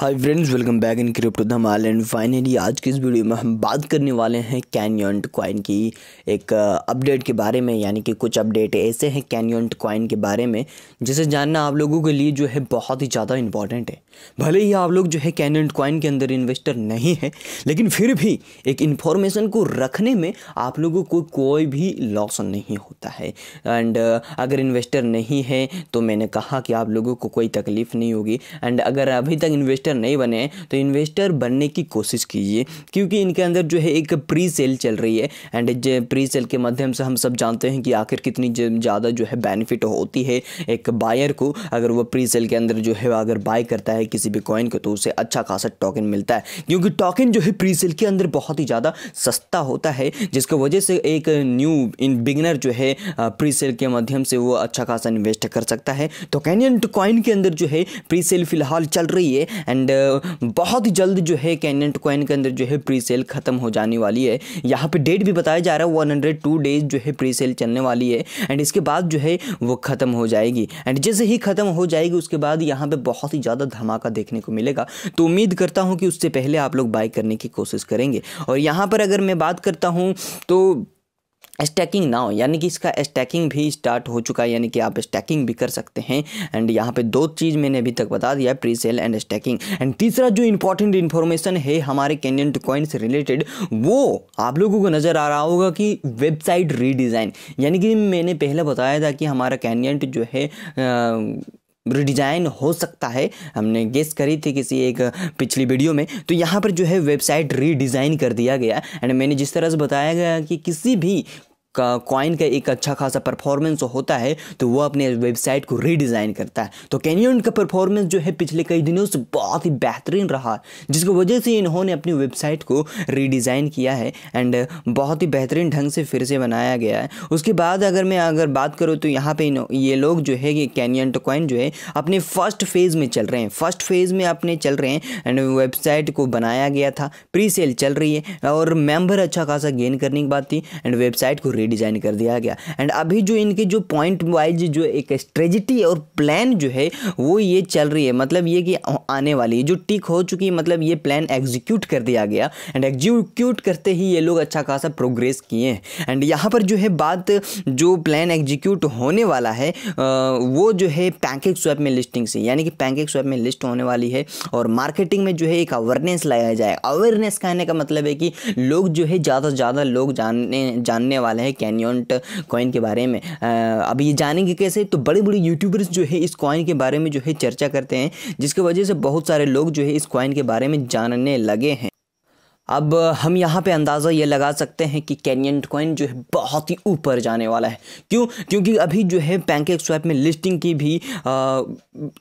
hi friends welcome back in crypto mall and finally आज की इस वीडियो में हम बात करने वाले हैं कैनियंट कॉइन की एक अपडेट uh, के बारे में यानी कि कुछ अपडेट ऐसे हैं कैनियंट कॉइन के बारे में जिसे जानना आप लोगों के लिए जो है बहुत ही ज़्यादा इंपॉर्टेंट है भले ही आप लोग जो है कैनियंट कॉइन के अंदर इन्वेस्टर नहीं है लेकिन फिर भी एक इन्फॉर्मेशन को रखने में आप लोगों को कोई भी लॉस नहीं होता है एंड uh, अगर इन्वेस्टर नहीं है तो मैंने कहा कि आप लोगों को कोई तकलीफ़ नहीं होगी एंड अगर अभी तक इन्वेस्टर इन्वेस्टर नहीं बने हैं तो इन्वेस्टर बनने की कोशिश कीजिए क्योंकि इनके अंदर जो है एक प्री सेल चल रही है एंड प्री सेल के माध्यम से हम सब जानते हैं कि आखिर कितनी ज़्यादा जो है बेनिफिट होती है एक बायर को अगर वो प्री सेल के अंदर जो है अगर बाय करता है किसी भी कॉइन को तो उसे अच्छा खासा टोकन मिलता है क्योंकि टोकन जो है प्री सेल के अंदर बहुत ही ज़्यादा सस्ता होता है जिसकी वजह से एक न्यू इन बिगनर जो है प्री सेल के माध्यम से वो अच्छा खासा इन्वेस्ट कर सकता है तो कैनियन कॉइन के अंदर जो है प्री सेल फिलहाल चल रही है एंड एंड बहुत ही जल्द जो है कैनेंट कॉइन के अंदर जो है प्री सेल ख़त्म हो जाने वाली है यहाँ पे डेट भी बताया जा रहा है वन हंड्रेड टू डेज जो है प्री सेल चलने वाली है एंड इसके बाद जो है वो ख़त्म हो जाएगी एंड जैसे ही ख़त्म हो जाएगी उसके बाद यहाँ पर बहुत ही ज़्यादा धमाका देखने को मिलेगा तो उम्मीद करता हूँ कि उससे पहले आप लोग बाई करने की कोशिश करेंगे और यहाँ पर अगर मैं बात करता हूँ तो स्टैकिंग नाउ यानी कि इसका स्टैकिंग भी स्टार्ट हो चुका है यानी कि आप स्टैकिंग भी कर सकते हैं एंड यहाँ पे दो चीज़ मैंने अभी तक बता दिया pre sale and staking and तीसरा जो इंपॉर्टेंट इन्फॉर्मेशन है हमारे कैनियन कॉइन से रिलेटेड वो आप लोगों को नज़र आ रहा होगा कि वेबसाइट रीडिज़ाइन यानी कि मैंने पहले बताया था कि हमारा कैनियन जो है आ, रिडिजाइन हो सकता है हमने गेस करी थी किसी एक पिछली वीडियो में तो यहाँ पर जो है वेबसाइट रीडिज़ाइन कर दिया गया एंड मैंने जिस तरह से बताया गया कि किसी भी कॉइन का एक अच्छा खासा परफॉर्मेंस होता है तो वो अपने वेबसाइट को रीडिज़ाइन करता है तो कैनियन का परफॉर्मेंस जो है पिछले कई दिनों से बहुत ही बेहतरीन रहा जिसकी वजह से इन्होंने अपनी वेबसाइट को रीडिज़ाइन किया है एंड बहुत ही बेहतरीन ढंग से फिर से बनाया गया है उसके बाद अगर मैं अगर बात करूँ तो यहाँ पर ये लोग जो है कैनियन टोकॉइन जो है अपने फर्स्ट फेज़ में चल रहे हैं फर्स्ट फेज़ में अपने चल रहे हैं एंड वेबसाइट को बनाया गया था प्री सेल चल रही है और मेम्बर अच्छा खासा गेन करने की बात थी एंड वेबसाइट को रीड रीडिज़ाइन कर दिया गया एंड अभी जो इनके जो पॉइंट वाइज जो एक स्ट्रेजिटी और प्लान जो है वो ये चल रही है मतलब ये कि आने वाली जो टिक हो चुकी मतलब ये प्लान एग्जीक्यूट कर दिया गया एंड एग्जीक्यूट करते ही ये लोग अच्छा खासा प्रोग्रेस किए हैं एंड यहाँ पर जो है बात जो प्लान एग्जीक्यूट होने वाला है वो जो है पैंकेक स्वैप में लिस्टिंग से यानी कि पैंकेक स्वैप में लिस्ट होने वाली है और मार्केटिंग में जो है एक अवेयरनेस लाया जाए अवेयरनेस कहने का मतलब है कि लोग जो है ज़्यादा से ज़्यादा लोग जानने जानने वाले हैं कैनियंट कॉइन के बारे में अब ये जानेंगे कैसे तो बड़े बड़े यूट्यूबर्स जो है इस कॉइन के बारे में जो है चर्चा करते हैं जिसकी वजह से बहुत सारे लोग जो है इस कॉइन के बारे में जानने लगे हैं अब हम यहाँ पे अंदाज़ा ये लगा सकते हैं कि कैनियन कॉइन जो है बहुत ही ऊपर जाने वाला है क्यों क्योंकि अभी जो है पैनकेक स्वैप में लिस्टिंग की भी आ,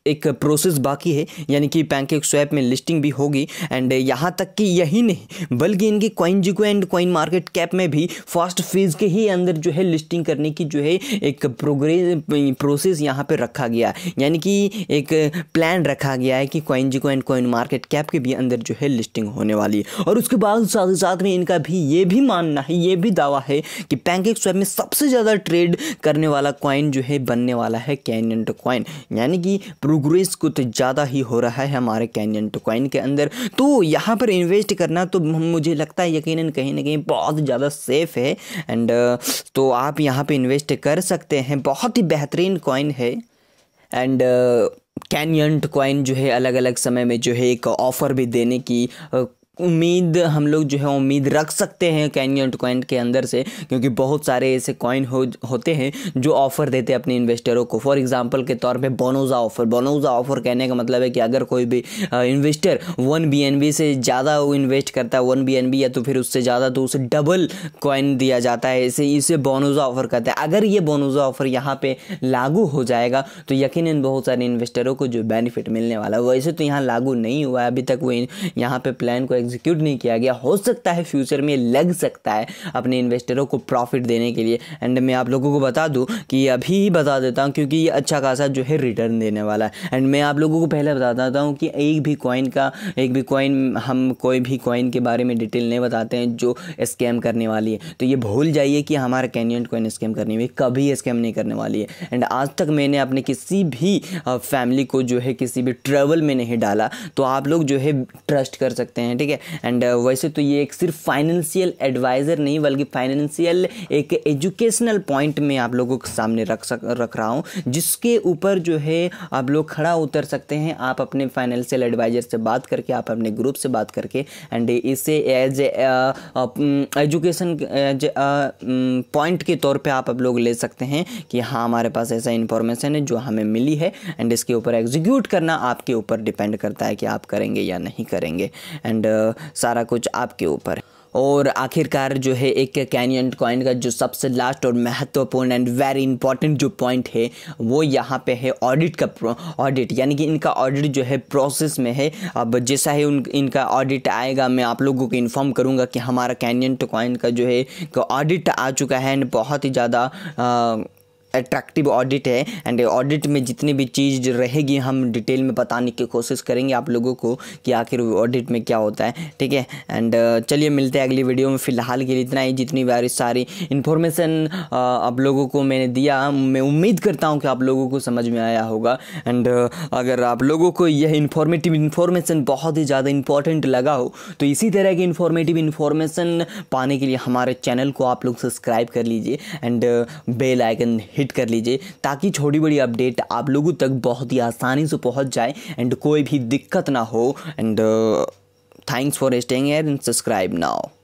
एक प्रोसेस बाकी है यानी कि पैनकेक स्वैप में लिस्टिंग भी होगी एंड यहाँ तक कि यही नहीं बल्कि इनकी कॉइन जिको एंड कॉइन मार्केट कैप में भी फास्ट फीस के ही अंदर जो है लिस्टिंग करने की जो है एक प्रोग्रेस प्रोसेस यहाँ पर रखा गया यानी कि एक प्लान रखा गया है कि कॉइन जिको एंड कॉइन मार्केट कैप के भी अंदर जो है लिस्टिंग होने वाली है और उसके के बाद साथ ही साथ में इनका भी ये भी मानना है ये भी दावा है कि पैंकेक स्वैप में सबसे ज़्यादा ट्रेड करने वाला कॉइन जो है बनने वाला है कैनियन टू कॉइन यानी कि प्रोग्रेस कुछ ज़्यादा ही हो रहा है हमारे कैनियन टू कॉइन के अंदर तो यहाँ पर इन्वेस्ट करना तो मुझे लगता है यकीन कहीं ना कहीं बहुत ज़्यादा सेफ है एंड तो आप यहाँ पर इन्वेस्ट कर सकते हैं बहुत ही बेहतरीन कॉइन है एंड कैनियंट कॉइन जो है अलग अलग समय में जो है एक ऑफ़र भी देने की उम्मीद हम लोग जो है उम्मीद रख सकते हैं कैनियन कॉइन के अंदर से क्योंकि बहुत सारे ऐसे कॉइन हो होते हैं जो ऑफ़र देते हैं अपने इन्वेस्टरों को फॉर एग्जांपल के तौर पे बोनोज़ा ऑफ़र बोनोज़ा ऑफ़र कहने का मतलब है कि अगर कोई भी इन्वेस्टर वन बी से ज़्यादा वो इन्वेस्ट करता है वन बी या तो फिर उससे ज़्यादा तो उसे डबल कॉइन दिया जाता है इसे इसे बोनोज़ा ऑफ़र कहते हैं अगर ये बोनोज़ा ऑफ़र यहाँ पर लागू हो जाएगा तो यकीन बहुत सारे इन्वेस्टरों को जो बेनिफिट मिलने वाला है वैसे तो यहाँ लागू नहीं हुआ है अभी तक वो यहाँ पर प्लान को एग्जीक्यूट नहीं किया गया हो सकता है फ्यूचर में लग सकता है अपने इन्वेस्टरों को प्रॉफिट देने के लिए एंड मैं आप लोगों को बता दूँ कि अभी ही बता देता हूँ क्योंकि ये अच्छा खासा जो है रिटर्न देने वाला है एंड मैं आप लोगों को पहले बता देता हूँ कि एक भी कॉइन का एक भी कॉइन हम कोई भी कॉइन के बारे में डिटेल नहीं बताते हैं जो स्कैम करने वाली है तो ये भूल जाइए कि हमारा कैनियन कॉइन स्कैम करने वाली कभी स्कैम नहीं करने वाली है एंड आज तक मैंने अपने किसी भी फैमिली को जो है किसी भी ट्रेवल में नहीं डाला तो आप लोग जो है ट्रस्ट कर सकते हैं ठीक है है एंड uh, वैसे तो ये एक सिर्फ फाइनेंशियल एडवाइज़र नहीं बल्कि फाइनेंशियल एक एजुकेशनल पॉइंट में आप लोगों के सामने रख सक रख रहा हूँ जिसके ऊपर जो है आप लोग खड़ा उतर सकते हैं आप अपने फाइनेंशियल एडवाइज़र से बात करके आप अपने ग्रुप से बात करके एंड इसे एज एजुकेशन पॉइंट के तौर पे आप लोग ले सकते हैं कि हाँ हमारे पास ऐसा इन्फॉर्मेशन है जो हमें मिली है एंड इसके ऊपर एग्जीक्यूट करना आपके ऊपर डिपेंड करता है कि आप करेंगे या नहीं करेंगे एंड uh, सारा कुछ आपके ऊपर और आखिरकार जो है एक कैनियन कॉइन का जो सबसे लास्ट और महत्वपूर्ण एंड वेरी इंपॉर्टेंट जो पॉइंट है वो यहाँ पे है ऑडिट का ऑडिट यानी कि इनका ऑडिट जो है प्रोसेस में है अब जैसा ही उन इनका ऑडिट आएगा मैं आप लोगों को इन्फॉर्म करूँगा कि हमारा कैनियन कॉइन का जो है ऑडिट आ चुका है एंड बहुत ही ज़्यादा अट्रैक्टिव ऑडिट है एंड ऑडिट में जितनी भी चीज़ रहेगी हम डिटेल में बताने की कोशिश करेंगे आप लोगों को कि आखिर ऑडिट में क्या होता है ठीक है एंड चलिए मिलते हैं अगली वीडियो में फ़िलहाल के लिए इतना ही जितनी भी सारी इन्फॉर्मेशन आप लोगों को मैंने दिया मैं उम्मीद करता हूँ कि आप लोगों को समझ में आया होगा एंड अगर आप लोगों को यह इन्फॉर्मेटिव इन्फॉर्मेशन बहुत ही ज़्यादा इंपॉर्टेंट लगा हो तो इसी तरह की इन्फॉर्मेटिव इन्फॉर्मेशन पाने के लिए हमारे चैनल को आप लोग सब्सक्राइब कर लीजिए and bell icon hit subscribe कर लीजिए ताकि छोटी बड़ी अपडेट आप लोगों तक बहुत ही आसानी से पहुँच जाए एंड कोई भी दिक्कत ना हो and thanks for staying here and subscribe now